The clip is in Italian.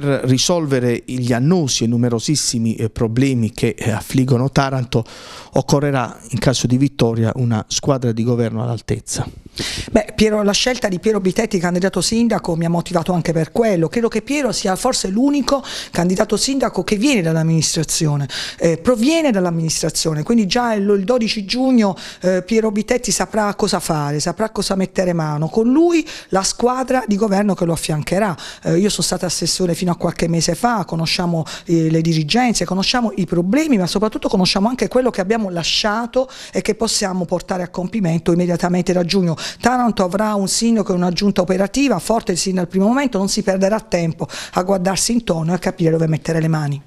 per risolvere gli annosi e numerosissimi eh, problemi che eh, affliggono Taranto occorrerà in caso di vittoria una squadra di governo all'altezza. Beh, Piero, la scelta di Piero Bitetti, candidato sindaco, mi ha motivato anche per quello. Credo che Piero sia forse l'unico candidato sindaco che viene dall'amministrazione, eh, proviene dall'amministrazione, quindi già il 12 giugno eh, Piero Bitetti saprà cosa fare, saprà cosa mettere mano. Con lui la squadra di governo che lo affiancherà. Eh, io sono stata assessore fino a qualche mese fa, conosciamo eh, le dirigenze, conosciamo i problemi, ma soprattutto conosciamo anche quello che abbiamo lasciato e che possiamo portare a compimento immediatamente da giugno. Taranto avrà un sindaco e una giunta operativa, forte sin dal primo momento, non si perderà tempo a guardarsi intorno e a capire dove mettere le mani.